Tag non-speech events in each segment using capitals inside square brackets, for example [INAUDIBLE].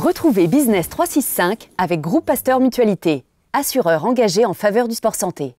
Retrouvez Business 365 avec Groupe Pasteur Mutualité, assureur engagé en faveur du sport santé.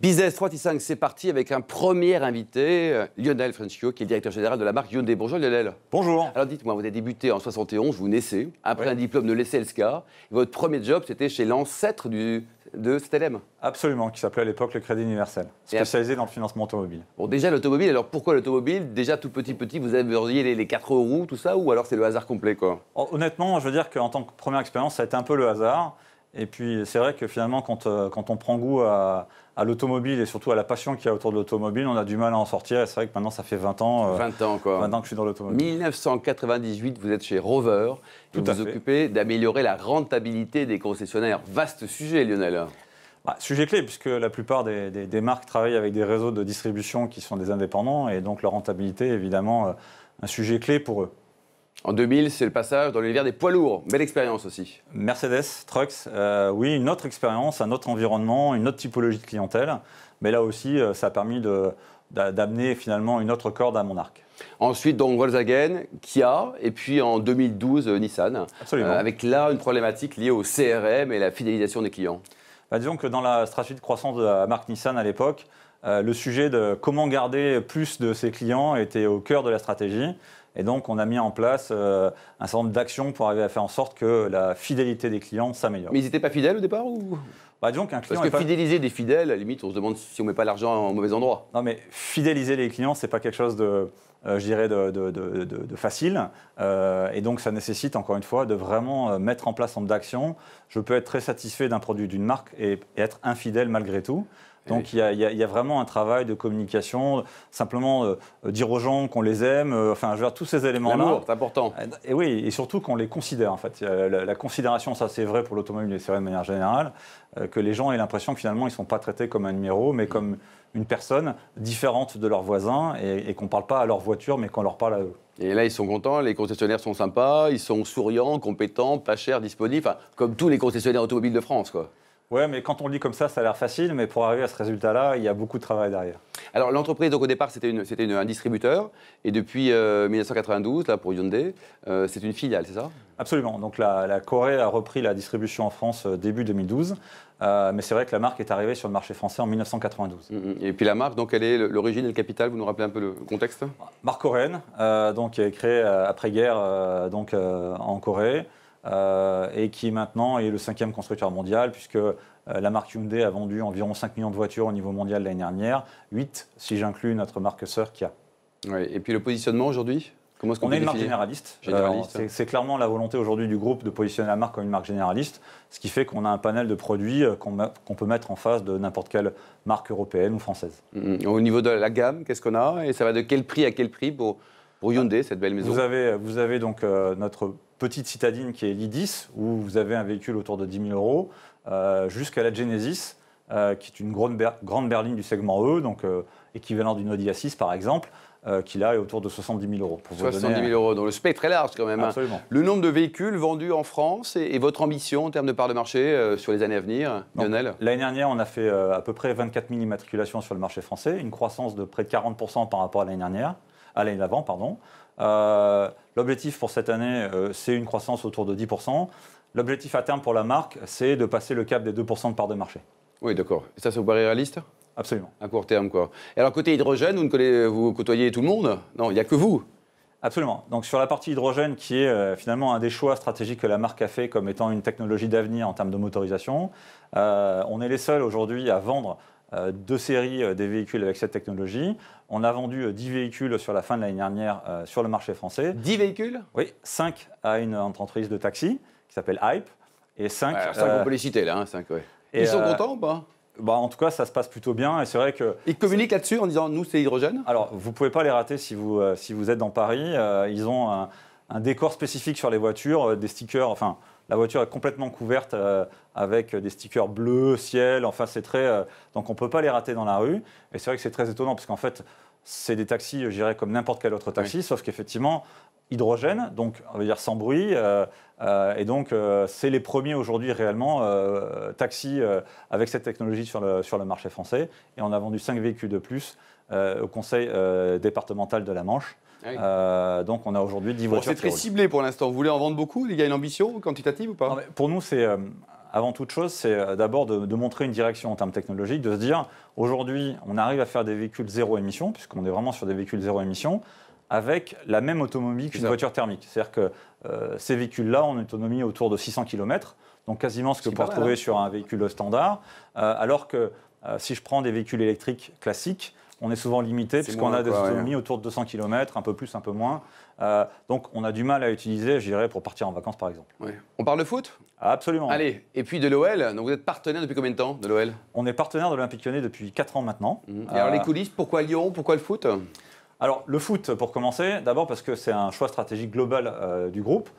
Business 365, c'est parti avec un premier invité, euh, Lionel Frenchio, qui est directeur général de la marque Hyundai. Bonjour Lionel. Bonjour. Alors dites-moi, vous avez débuté en 71, vous naissez, après un diplôme de l'ECLSK. Votre premier job, c'était chez l'ancêtre du de Stellem. Absolument, qui s'appelait à l'époque le Crédit Universel, spécialisé dans le financement automobile. Bon, déjà l'automobile, alors pourquoi l'automobile Déjà tout petit, petit, vous aviez les, les quatre roues, tout ça, ou alors c'est le hasard complet, quoi oh, Honnêtement, je veux dire qu'en tant que première expérience, ça a été un peu le hasard. Et puis c'est vrai que finalement, quand, euh, quand on prend goût à, l'automobile et surtout à la passion qu'il y a autour de l'automobile, on a du mal à en sortir. Et c'est vrai que maintenant, ça fait 20 ans. 20 euh, ans, quoi. que je suis dans l'automobile. 1998, vous êtes chez Rover. vous vous occupez d'améliorer la rentabilité des concessionnaires. Vaste sujet, Lionel. Bah, sujet clé, puisque la plupart des, des, des, marques travaillent avec des réseaux de distribution qui sont des indépendants. Et donc, leur rentabilité, évidemment, euh, un sujet clé pour eux. En 2000, c'est le passage dans l'univers des poids lourds. Belle expérience aussi. Mercedes, trucks, euh, oui, une autre expérience, un autre environnement, une autre typologie de clientèle. Mais là aussi, euh, ça a permis d'amener finalement une autre corde à mon arc. Ensuite, donc Volkswagen, Kia, et puis en 2012, euh, Nissan. Absolument. avec là une problématique liée au CRM et la fidélisation des clients. Bah, disons que dans la stratégie de croissance de la marque Nissan à l'époque, le sujet de comment garder plus de ses clients était au cœur de la stratégie. Et donc, on a mis en place euh, un certain nombre d'actions pour arriver à faire en sorte que la fidélité des clients s'améliore. Mais ils n'étaient pas fidèles au départ ou bah, client Parce que fidéliser des fidèles, à la limite, on se demande si on ne met pas l'argent au mauvais endroit. Non, mais fidéliser les clients, ce n'est pas quelque chose de, euh, je dirais, de, facile. Euh, et donc, ça nécessite, encore une fois, de vraiment mettre en place un nombre d'actions. Je peux être très satisfait d'un produit, d'une marque et être infidèle malgré tout. Eh Donc il y, a vraiment un travail de communication, simplement euh, dire aux gens qu'on les aime, euh, enfin je veux dire tous ces éléments-là. c'est important. Et, oui, et surtout qu'on les considère en fait. La, considération, ça c'est vrai pour l'automobile c'est vrai de manière générale, euh, que les gens aient l'impression que finalement ils ne sont pas traités comme un numéro, mais mm. comme une personne différente de leurs voisins et, et qu'on ne parle pas à leur voiture, mais qu'on leur parle à eux. Et là, ils sont contents, les concessionnaires sont sympas, ils sont souriants, compétents, pas chers, disponibles, comme tous les concessionnaires automobiles de France. quoi. Ouais, mais quand on le dit comme ça, ça a l'air facile, mais pour arriver à ce résultat-là, il y a beaucoup de travail derrière. Alors l'entreprise, donc au départ, c'était un distributeur, et depuis 1992, euh, là pour Hyundai, euh, c'est une filiale, c'est ça Absolument. Donc la, Corée a repris la distribution en France euh, début 2012, mais c'est vrai que la marque est arrivée sur le marché français en 1992. Mm, mm. Et puis la marque, donc elle est l'origine et le capital. Vous nous rappelez un peu le contexte Marque coréenne, donc créée après-guerre, donc en Corée. Euh, et qui maintenant est le cinquième constructeur mondial, puisque euh, la marque Hyundai a vendu environ 5 millions de voitures au niveau mondial l'année dernière, 8 si j'inclus notre marque sœur Kia. Ouais, et puis le positionnement aujourd'hui Comment qu'on On est une marque généraliste. Euh, c'est clairement la volonté aujourd'hui du groupe de positionner la marque comme une marque généraliste, ce qui fait qu'on a un panel de produits qu'on, peut mettre en face de n'importe quelle marque européenne ou française. Mm-hmm. Au niveau de la gamme, qu'est-ce qu'on a Et ça va de quel prix à quel prix pour, Hyundai, cette belle maison Vous avez, vous avez donc notre petite citadine qui est l'IDIS, où vous avez un véhicule autour de 10 000 euros, euh, jusqu'à la Genesis, euh, qui est une grande, grande, berline du segment E, donc euh, équivalent d'une Audi A6 par exemple, qui là est autour de 70 000 euros. 70 000 euros, donc le spectre est large quand même. Hein. Absolument. Le nombre de véhicules vendus en France et, votre ambition en termes de part de marché sur les années à venir, Lionel L'année dernière, on a fait à peu près 24 000 immatriculations sur le marché français, une croissance de près de 40 par rapport à l'année dernière à l'année d'avant, pardon. Euh, l'objectif pour cette année, euh, c'est une croissance autour de 10%. L'objectif à terme pour la marque, c'est de passer le cap des 2% de part de marché. Oui, d'accord. Et ça, ça vous paraît réaliste Absolument. À court terme, quoi. Et alors, côté hydrogène, vous, vous côtoyez tout le monde Non, il n'y a que vous Absolument. Donc sur la partie hydrogène, qui est euh, finalement un des choix stratégiques que la marque a fait comme étant une technologie d'avenir en termes de motorisation, on est les seuls aujourd'hui à vendre euh, de série euh, des véhicules avec cette technologie. On a vendu 10 euh, véhicules sur la fin de l'année dernière sur le marché français. 10 véhicules Oui, 5 à une entreprise de taxi qui s'appelle Hype. Et 5... Alors, 5 on peut les citer là, 5, hein, ouais. Ils sont contents ou pas bah, en tout cas, ça se passe plutôt bien. Et c'est vrai que. Ils communiquent là-dessus en disant nous, c'est hydrogène Alors, vous ne pouvez pas les rater si vous, si vous êtes dans Paris. ils ont un décor spécifique sur les voitures, euh, des stickers, enfin, la voiture est complètement couverte euh, avec euh, des stickers bleus, ciel, enfin c'est très... donc on ne peut pas les rater dans la rue. Et c'est vrai que c'est très étonnant parce qu'en fait, c'est des taxis, je dirais, comme n'importe quel autre taxi, sauf qu'effectivement, hydrogène, donc on va dire sans bruit. et donc c'est les premiers aujourd'hui réellement taxis avec cette technologie sur le, sur le marché français. Et on a vendu 5 véhicules de plus au conseil départemental de la Manche. Ah euh, donc on a aujourd'hui 10 voitures. C'est très ciblé pour l'instant. Vous voulez en vendre beaucoup Il y a une ambition quantitative ou pas Pour nous, c'est euh, avant toute chose, c'est euh, d'abord de, montrer une direction en termes technologiques, de se dire aujourd'hui, on arrive à faire des véhicules zéro émission, puisqu'on est vraiment sur des véhicules zéro émission avec la même autonomie qu'une voiture thermique. C'est-à-dire que ces véhicules-là ont une autonomie autour de 600 km, donc quasiment ce que vous retrouver hein. sur un véhicule standard, alors que si je prends des véhicules électriques classiques, on est souvent limité puisqu'on a des autonomies autour de 200 km, un peu plus, un peu moins. Euh, donc on a du mal à utiliser, je dirais, pour partir en vacances par exemple. On parle de foot Absolument. Allez, et puis de l'OL, vous êtes partenaire depuis combien de temps de l'OL On est partenaire de l'Olympique Lyonnais depuis 4 ans maintenant. Mhm. alors les euh, coulisses, pourquoi Lyon Pourquoi le foot alors, le foot, pour commencer, d'abord parce que c'est un choix stratégique global euh, du groupe,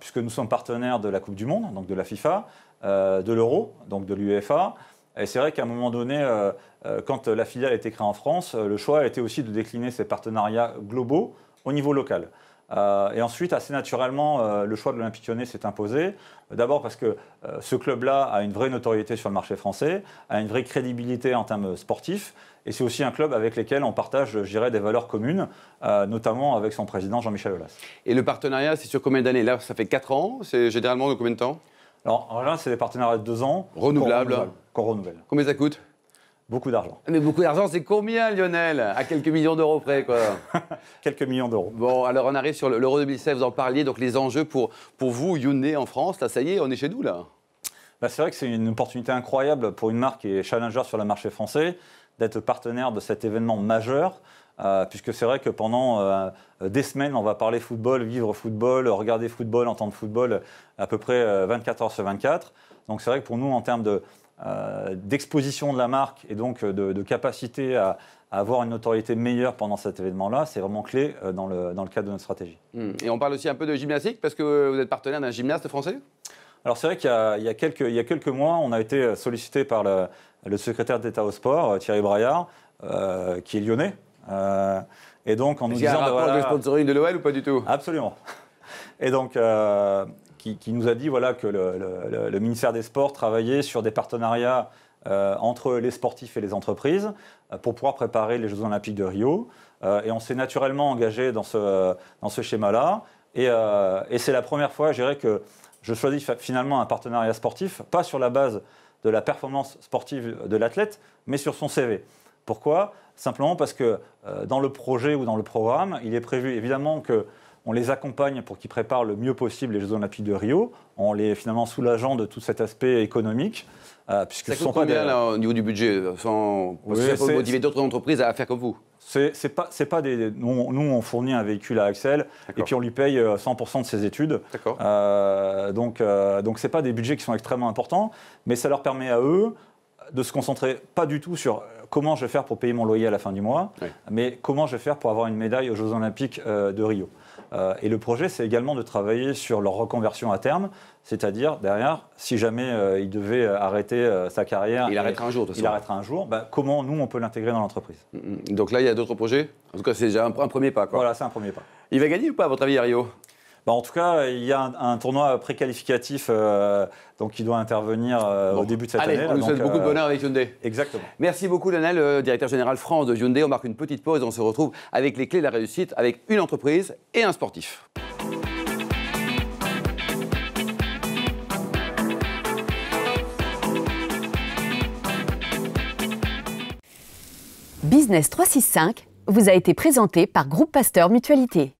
puisque nous sommes partenaires de la Coupe du Monde, donc de la FIFA, de l'Euro, donc de l'UEFA, et c'est vrai qu'à un moment donné, euh, euh, quand la filiale a été créée en France, euh, le choix a été aussi de décliner ses partenariats globaux au niveau local. et ensuite, assez naturellement, le choix de l'Olympique lyonnais s'est imposé. D'abord parce que ce club-là a une vraie notoriété sur le marché français, a une vraie crédibilité en termes sportifs. Et c'est aussi un club avec lequel on partage, je dirais, des valeurs communes, notamment avec son président Jean-Michel Aulas. Et le partenariat, c'est sur combien d'années Là, ça fait 4 ans. C'est généralement de combien de temps alors, en général, c'est des partenariats de deux ans. Renouvelables. Qu'on renouvelle. Combien ça coûte Beaucoup d'argent. Ah, mais beaucoup d'argent, c'est combien, Lionel À quelques millions d'euros près, quoi. [LAUGHS] quelques millions d'euros. Bon, alors on arrive sur l'Euro 2016, vous en parliez, donc les enjeux pour, vous, Youné, en France. Là, ça y est, on est chez nous, là. Bah, c'est vrai que c'est une opportunité incroyable pour une marque qui est challenger sur le marché français d'être partenaire de cet événement majeur. Euh, puisque c'est vrai que pendant euh, euh, des semaines, on va parler football, vivre football, regarder football, entendre football à peu près 24 heures sur 24. Donc c'est vrai que pour nous, en termes d'exposition de, la marque et donc de, capacité à, avoir une notoriété meilleure pendant cet événement-là, c'est vraiment clé dans le, cadre de notre stratégie. Mmh. Et on parle aussi un peu de gymnastique, parce que vous êtes partenaire d'un gymnaste français alors c'est vrai qu'il y, a quelques, mois, on a été sollicité par le, le secrétaire d'État au sport, Thierry Braillard, qui est lyonnais, euh, et donc, en nous disant. y a un rapport de sponsoring de l'OL ou pas du tout Absolument. [LAUGHS] Et donc, euh, qui, nous a dit voilà, que le, ministère des Sports travaillait sur des partenariats euh, entre les sportifs et les entreprises pour pouvoir préparer les Jeux Olympiques de Rio. et on s'est naturellement engagé dans ce, dans ce schéma-là. Et, et c'est la première fois, je dirais, que je choisis finalement un partenariat sportif, pas sur la base de la performance sportive de l'athlète, mais sur son CV. Pourquoi Simplement parce que euh, dans le projet ou dans le programme, il est prévu évidemment que on les accompagne pour qu'ils préparent le mieux possible les Jeux Olympiques de Rio, en les finalement soulageant de tout cet aspect économique. Euh, puisque sont au niveau du budget sans... ça peut motiver d'autres entreprises à faire comme vous c'est, pas, c'est pas des. Nous, on fournit un véhicule à Axel et puis on lui paye 100% euh, de ses études. Euh, donc, ce donc c'est pas des budgets qui sont extrêmement importants, mais ça leur permet à eux de se concentrer pas du tout sur comment je vais faire pour payer mon loyer à la fin du mois, mais comment je vais faire pour avoir une médaille aux Jeux Olympiques euh, de Rio. Euh, et le projet, c'est également de travailler sur leur reconversion à terme, c'est-à-dire derrière, si jamais euh, il devait arrêter sa carrière, il arrêtera un jour. De il arrêtera un jour. Bah, comment nous on peut l'intégrer dans l'entreprise mm, mm. Donc là, il y a d'autres projets. En tout cas, c'est déjà un, premier pas. Quoi. Voilà, c'est un premier pas. Il va gagner ou pas à votre avis, à Rio bah, en tout cas, il y a un, tournoi préqualificatif euh, qui doit intervenir euh, au début de cette Allez, année. On nous souhaite beaucoup de euh, bonheur avec Hyundai. Exactement. Merci beaucoup, Lionel, directeur général France de Hyundai. On marque une petite pause et on se retrouve avec les clés de la réussite avec une entreprise et un sportif. Business 365 vous a été présenté par Groupe Pasteur Mutualité.